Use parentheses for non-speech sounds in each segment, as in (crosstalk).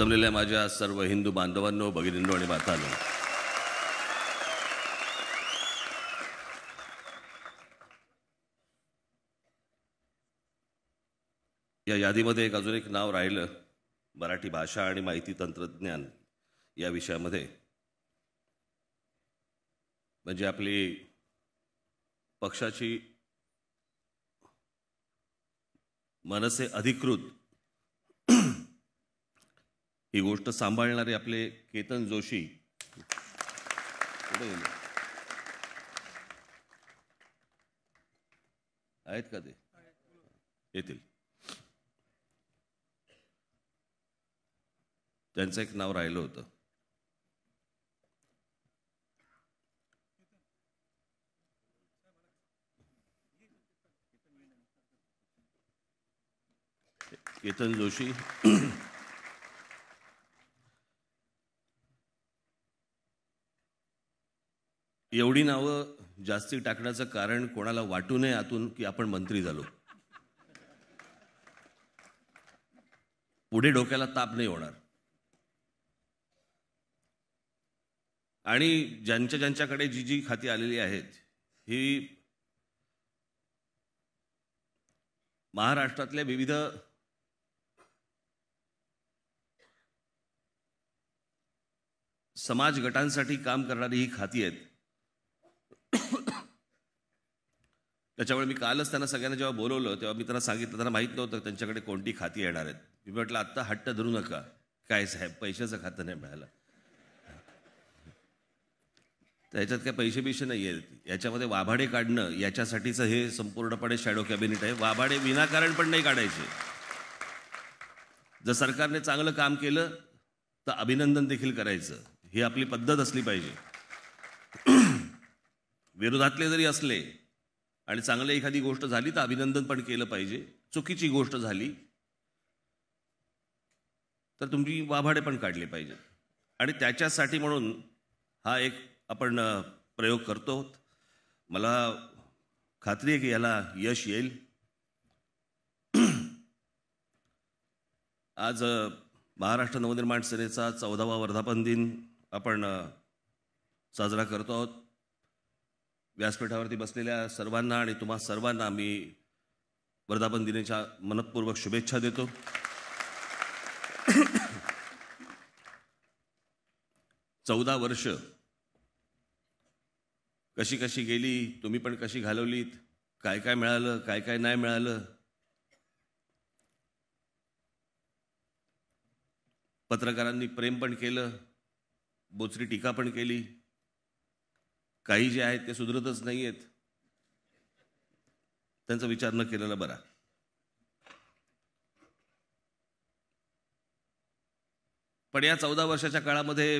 जमलेल्या माझ्या सर्व हिंदू बांधवांनो भगिनींनो आणि मातानो या यादीमध्ये एक अजून एक नाव राहिलं मराठी भाषा आणि माहिती तंत्रज्ञान या विषयामध्ये म्हणजे आपली पक्षाची मनसे अधिकृत ही गोष्ट सांभाळणारे आपले केतन जोशी आहेत का ते येतील त्यांचं एक नाव राहिलं होतं केतन जोशी एवढी नावं जास्ती टाकण्याचं कारण कोणाला वाटू नये आतून की आपण मंत्री झालो पुढे डोक्याला ताप नाही होणार आणि ज्यांच्या ज्यांच्याकडे जी जी खाती आलेली आहेत ही महाराष्ट्रातल्या विविध समाज गटांसाठी काम करणारी ही खाती आहेत (coughs) त्याच्यामुळे मी कालच त्यांना सगळ्यांना जेव्हा बोलवलं तेव्हा मी त्यांना सांगितलं त्यांना माहीत नव्हतं त्यांच्याकडे कोणती खाती येणार आहेत मी म्हटलं आत्ता हट्ट धरू नका काय साहेब पैशाचं खातं नाही मिळालं तर याच्यात काय पैसे बिशे नाही आहेत याच्यामध्ये वाभाडे काढणं याच्यासाठीचं हे संपूर्णपणे शॅडो कॅबिनेट आहे वाभाडे विनाकारण पण नाही काढायचे जर सरकारने चांगलं काम केलं तर अभिनंदन देखील करायचं ही आपली पद्धत असली पाहिजे विरोधातले जरी असले आणि चांगली एखादी गोष्ट झाली तर अभिनंदन पण केलं पाहिजे चुकीची गोष्ट झाली तर तुमची वाभाडे पण काढले पाहिजेत आणि त्याच्यासाठी म्हणून हा एक आपण प्रयोग करतो मला खात्री आहे की याला यश येईल (clears throat) आज महाराष्ट्र नवनिर्माण सेनेचा चौदावा वर्धापन दिन आपण साजरा करतो आहोत व्यासपीठावरती बसलेल्या सर्वांना आणि तुम्हा सर्वांना मी वर्धापन दिनाच्या मनपूर्वक शुभेच्छा देतो चौदा वर्ष कशी कशी गेली तुम्ही पण कशी घालवलीत काय काय मिळालं काय काय नाही मिळालं पत्रकारांनी प्रेम पण केलं बोचरी टीका पण केली काही जे आहेत ते सुधरतच नाही आहेत त्यांचा विचार न केलेला बरा पण या चौदा वर्षाच्या काळामध्ये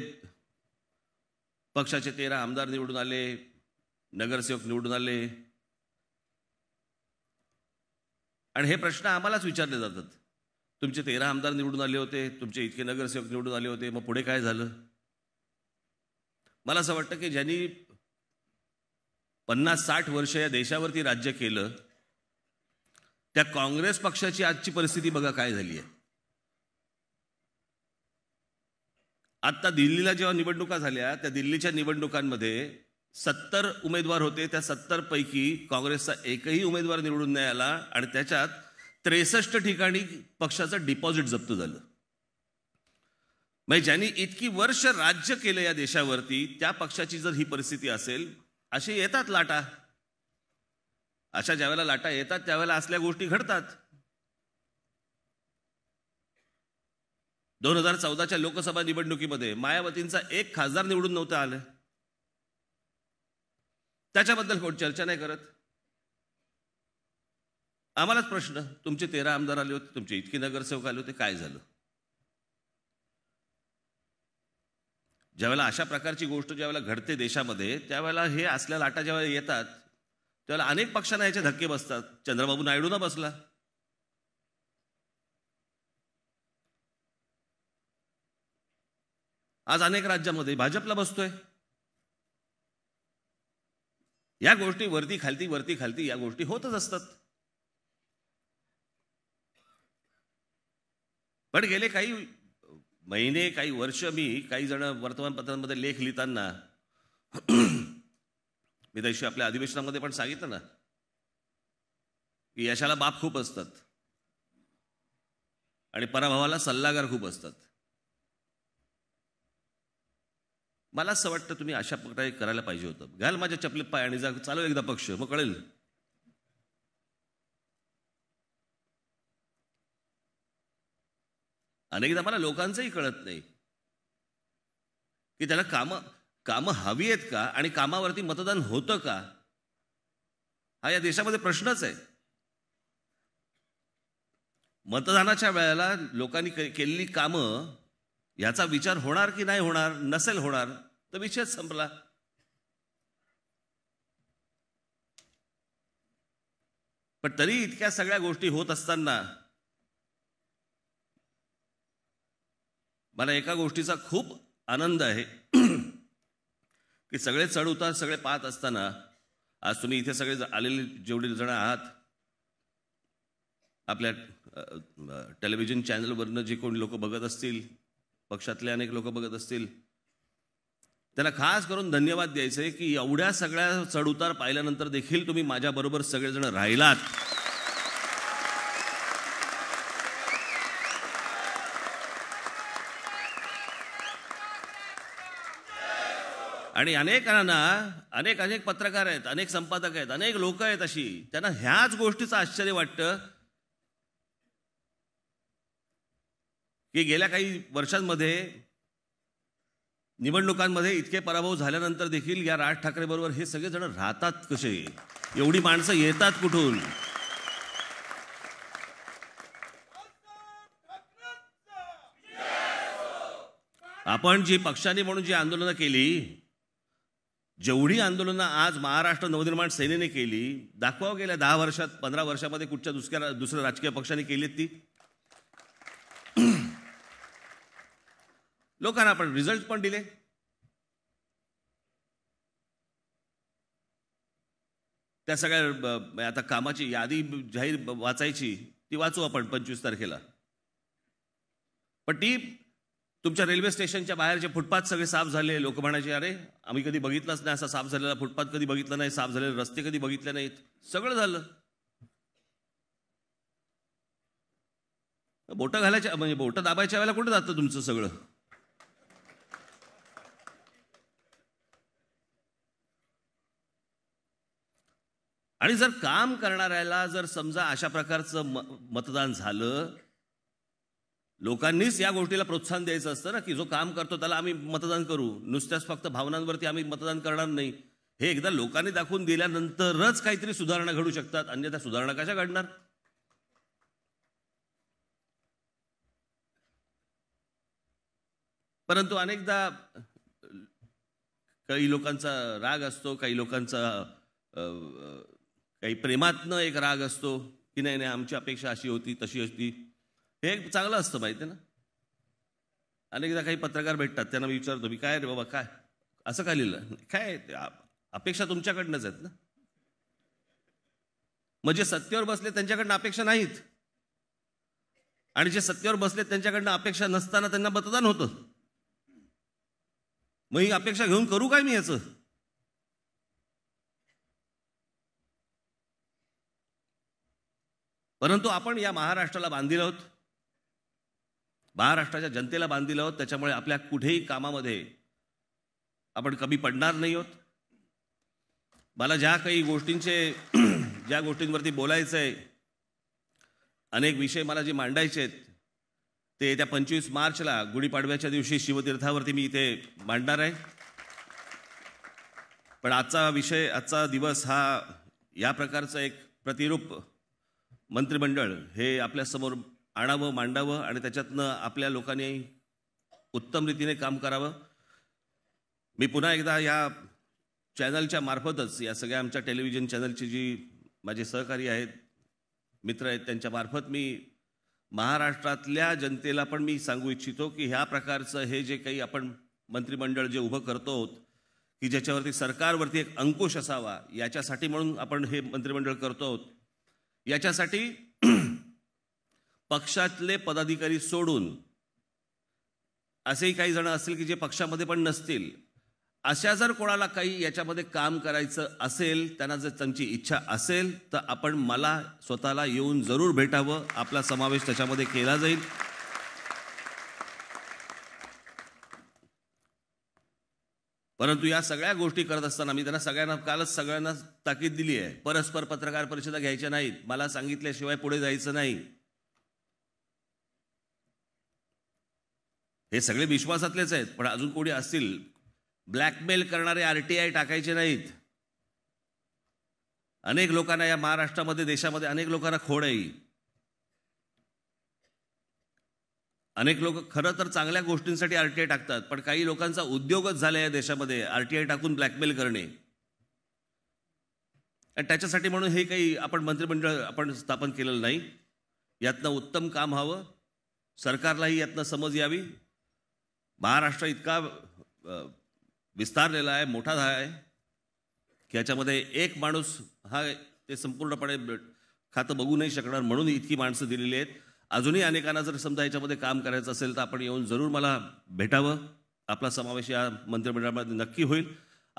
पक्षाचे तेरा आमदार निवडून आले नगरसेवक निवडून आले आणि हे प्रश्न आम्हालाच विचारले जातात तुमचे तेरा आमदार निवडून आले होते तुमचे इतके नगरसेवक निवडून आले होते मग पुढे काय झालं मला असं वाटतं की ज्यांनी पन्नास साठ वर्ष या देशावरती राज्य केलं त्या काँग्रेस पक्षाची आजची परिस्थिती बघा काय झाली आहे आत्ता दिल्लीला जेव्हा निवडणुका झाल्या त्या दिल्लीच्या निवडणुकांमध्ये सत्तर उमेदवार होते त्या सत्तर पैकी काँग्रेसचा एकही उमेदवार निवडून नाही आला आणि त्याच्यात त्रेसष्ट ठिकाणी पक्षाचं डिपॉझिट जप्त झालं म्हणजे ज्यांनी इतकी वर्ष राज्य केलं या देशावरती त्या पक्षाची जर ही परिस्थिती असेल अशी येतात लाटा अशा ज्यावेळेला लाटा येतात त्यावेळेला असल्या गोष्टी घडतात दोन हजार चौदाच्या लोकसभा निवडणुकीमध्ये मायावतींचा एक खासदार निवडून नव्हता आले त्याच्याबद्दल कोण चर्चा नाही करत आम्हालाच प्रश्न तुमचे तेरा आमदार आले होते तुमचे इतके नगरसेवक आले होते काय झालं ज्यावेळेला अशा प्रकारची गोष्ट ज्यावेळेला घडते देशामध्ये त्यावेळेला हे असल्या लाटा ज्यावेळेला येतात त्यावेळेला अनेक पक्षांना याचे धक्के बसतात चंद्रबाबू नायडू ना बसला आज अनेक राज्यामध्ये भाजपला बसतोय या गोष्टी वरती खालती वरती खालती या गोष्टी होतच असतात पण गेले काही महिने काही वर्ष मी काही जण वर्तमानपत्रांमध्ये लेख लिहिताना (clears throat) मी तशी आपल्या अधिवेशनामध्ये पण सांगितलं ना की यशाला बाप खूप असतात आणि पराभवाला सल्लागार खूप असतात मला असं वाटतं तुम्ही अशा प्रकारे करायला पाहिजे होतं घाल माझ्या चपले पाय आणि जा चालू एकदा पक्ष मग कळेल अनेकदा मला लोकांचंही कळत नाही की त्याला कामं कामं हवी आहेत का आणि कामावरती मतदान होतं का हा या देशामध्ये प्रश्नच आहे मतदानाच्या वेळेला लोकांनी केलेली कामं याचा विचार होणार की नाही होणार नसेल होणार तर विषयच संपला पण तरी इतक्या सगळ्या गोष्टी होत असताना मला एका गोष्टीचा खूप आनंद आहे (clears throat) की सगळे चढउतार सगळे पाहत असताना आज तुम्ही इथे सगळे आलेले जेवढे जण आहात आपल्या टेलिव्हिजन चॅनलवरनं जे कोणी लोक बघत असतील पक्षातले अनेक लोक बघत असतील त्यांना खास करून धन्यवाद द्यायचे की एवढ्या सगळ्या चढउतार पाहिल्यानंतर देखील तुम्ही माझ्याबरोबर सगळेजण राहिलात आणि अनेकांना अनेक अनेक पत्रकार आहेत अनेक संपादक आहेत अनेक लोक आहेत अशी त्यांना ह्याच गोष्टीचं आश्चर्य वाटतं की गेल्या काही वर्षांमध्ये निवडणुकांमध्ये इतके पराभव झाल्यानंतर देखील या राज ठाकरे बरोबर हे सगळेजण राहतात कसे एवढी माणसं येतात कुठून आपण जी पक्षाने म्हणून जी आंदोलनं केली जेवढी आंदोलनं आज महाराष्ट्र नवनिर्माण सेनेने केली दाखवावं गेल्या दहा वर्षात पंधरा वर्षामध्ये कुठच्या दुसऱ्या दुसऱ्या राजकीय पक्षाने केली ती (clears throat) लोकांना आपण रिझल्ट पण दिले त्या सगळ्या आता कामाची यादी जाहीर वाचायची ती वाचू आपण पंचवीस तारखेला पण ती तुमच्या रेल्वे स्टेशनच्या बाहेरचे फुटपाथ सगळे साफ झाले लोक म्हणायचे अरे आम्ही कधी बघितलंच नाही असा साफ झालेला फुटपाथ कधी बघितला नाही साफ झालेले रस्ते कधी बघितले नाहीत सगळं झालं बोटं घालायच्या म्हणजे बोट दाबायच्या वेळेला कुठं जातं तुमचं सगळं आणि जर काम करणाऱ्याला जर समजा अशा प्रकारचं मतदान झालं लोकांनीच या गोष्टीला प्रोत्साहन द्यायचं असतं ना की जो काम करतो त्याला आम्ही मतदान करू नुसत्याच फक्त भावनांवरती आम्ही मतदान करणार नाही हे एकदा लोकांनी दाखवून दिल्यानंतरच काहीतरी सुधारणा घडू शकतात अन्यथा सुधारणा कशा घडणार परंतु अनेकदा काही लोकांचा राग असतो काही लोकांचा काही प्रेमातनं एक राग असतो की नाही नाही आमची अपेक्षा अशी होती तशी होती हे चांगलं असतं माहिती ना अनेकदा काही पत्रकार भेटतात त्यांना मी विचारतो मी काय रे बाबा काय असं काय लिहिलं काय अपेक्षा तुमच्याकडनंच आहेत ना मग जे सत्तेवर बसले त्यांच्याकडनं अपेक्षा नाहीत आणि जे सत्तेवर बसले त्यांच्याकडनं अपेक्षा नसताना त्यांना मतदान होतं मग ही अपेक्षा घेऊन करू काय मी याचं परंतु आपण या महाराष्ट्राला बांधील आहोत महाराष्ट्राच्या जनतेला बांधील आहोत त्याच्यामुळे आपल्या कुठेही कामामध्ये आपण कमी पडणार नाही आहोत मला ज्या काही गोष्टींचे (clears throat) ज्या गोष्टींवरती बोलायचं आहे अनेक विषय मला जे मांडायचे आहेत ते येत्या पंचवीस मार्चला गुढीपाडव्याच्या दिवशी शिवतीर्थावरती मी इथे मांडणार आहे पण आजचा विषय आजचा दिवस हा या प्रकारचं एक प्रतिरूप मंत्रिमंडळ हे आपल्यासमोर आणावं मांडावं आणि त्याच्यातनं आपल्या लोकांनी उत्तम रीतीने काम करावं मी पुन्हा एकदा या चॅनलच्या मार्फतच या सगळ्या आमच्या टेलिव्हिजन चॅनलची जी माझे सहकारी आहेत मित्र आहेत त्यांच्या मार्फत मी महाराष्ट्रातल्या जनतेला पण मी सांगू इच्छितो की ह्या प्रकारचं हे जे काही आपण मंत्रिमंडळ जे उभं करतो आहोत की ज्याच्यावरती सरकारवरती एक अंकुश असावा याच्यासाठी म्हणून आपण हे मंत्रिमंडळ करतो आहोत याच्यासाठी पक्षातले पदाधिकारी सोडून असेही काही जण असतील की जे पक्षामध्ये पण नसतील अशा जर कोणाला काही याच्यामध्ये काम करायचं असेल त्यांना जर त्यांची इच्छा असेल तर आपण मला स्वतःला येऊन जरूर भेटावं आपला समावेश त्याच्यामध्ये केला जाईल परंतु या सगळ्या गोष्टी करत असताना मी त्यांना सगळ्यांना कालच सगळ्यांना ताकीद दिली आहे परस्पर पत्रकार परिषदा घ्यायच्या नाहीत मला सांगितल्याशिवाय पुढे जायचं नाही हे सगळे विश्वासातलेच आहेत पण अजून कोणी असतील ब्लॅकमेल करणारे आर टी आय टाकायचे नाहीत अनेक लोकांना या महाराष्ट्रामध्ये देशामध्ये अनेक लोकांना खोड आहे अनेक लोक खरं तर चांगल्या गोष्टींसाठी आर टाकतात पण काही लोकांचा उद्योगच झाला या देशामध्ये आर टाकून ब्लॅकमेल करणे आणि त्याच्यासाठी म्हणून हे काही आपण मंत्रिमंडळ आपण स्थापन केलेलं नाही यातनं उत्तम काम हवं सरकारलाही यातनं समज यावी महाराष्ट्र इतका विस्तारलेला आहे मोठा आहे की याच्यामध्ये एक माणूस हा ते संपूर्णपणे खातं बघू नाही शकणार म्हणून इतकी माणसं दिलेली आहेत अजूनही अनेकांना जर समजा याच्यामध्ये काम करायचं असेल तर आपण येऊन जरूर मला भेटावं आपला समावेश या मंत्रिमंडळामध्ये नक्की होईल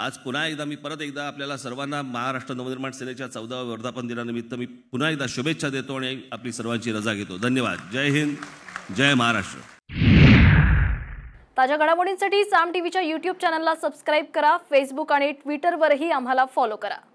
आज पुन्हा एकदा मी परत एकदा आपल्याला सर्वांना महाराष्ट्र नवनिर्माण सेनेच्या चौदाव्या वर्धापन दिनानिमित्त मी पुन्हा एकदा शुभेच्छा देतो आणि आपली सर्वांची रजा घेतो धन्यवाद जय हिंद जय महाराष्ट्र ताज्या घडामोडींसाठी साम टीव्हीच्या यूट्यूब चॅनलला सबस्क्राईब करा फेसबुक आणि ट्विटरवरही आम्हाला फॉलो करा